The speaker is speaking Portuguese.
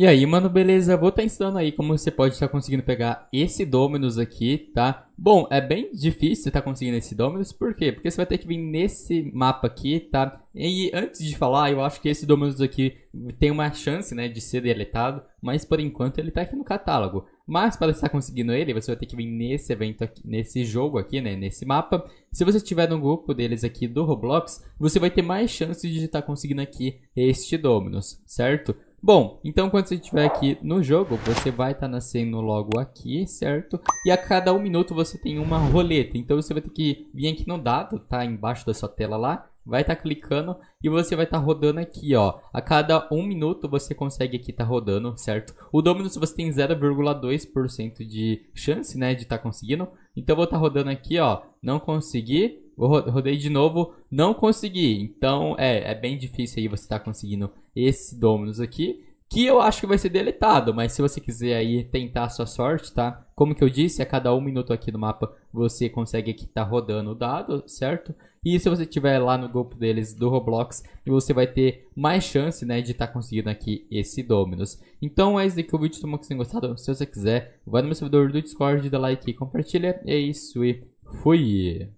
E aí, mano, beleza? Vou estar tá ensinando aí como você pode estar tá conseguindo pegar esse Dominus aqui, tá? Bom, é bem difícil estar tá conseguindo esse Dominus, por quê? Porque você vai ter que vir nesse mapa aqui, tá? E antes de falar, eu acho que esse Dominus aqui tem uma chance, né, de ser deletado, mas por enquanto ele tá aqui no catálogo. Mas para estar conseguindo ele, você vai ter que vir nesse evento aqui, nesse jogo aqui, né, nesse mapa. Se você estiver no grupo deles aqui do Roblox, você vai ter mais chances de estar tá conseguindo aqui este Dominus, certo? Bom, então quando você estiver aqui no jogo, você vai estar tá nascendo logo aqui, certo? E a cada um minuto você tem uma roleta. Então você vai ter que vir aqui no dado, tá? Embaixo da sua tela lá. Vai estar tá clicando e você vai estar tá rodando aqui, ó. A cada um minuto você consegue aqui estar tá rodando, certo? O Dominus você tem 0,2% de chance, né? De estar tá conseguindo. Então vou estar tá rodando aqui, ó. Não consegui rodei de novo, não consegui. Então, é, é bem difícil aí você estar tá conseguindo esse Dominus aqui, que eu acho que vai ser deletado, mas se você quiser aí tentar a sua sorte, tá? Como que eu disse, a cada um minuto aqui no mapa você consegue aqui estar tá rodando o dado, certo? E se você estiver lá no grupo deles do Roblox, você vai ter mais chance, né, de estar tá conseguindo aqui esse Dominus. Então é isso daqui o vídeo, tomou que vocês tenham gostado. Se você quiser, vai no meu servidor do Discord, dá like e compartilha. É isso e fui!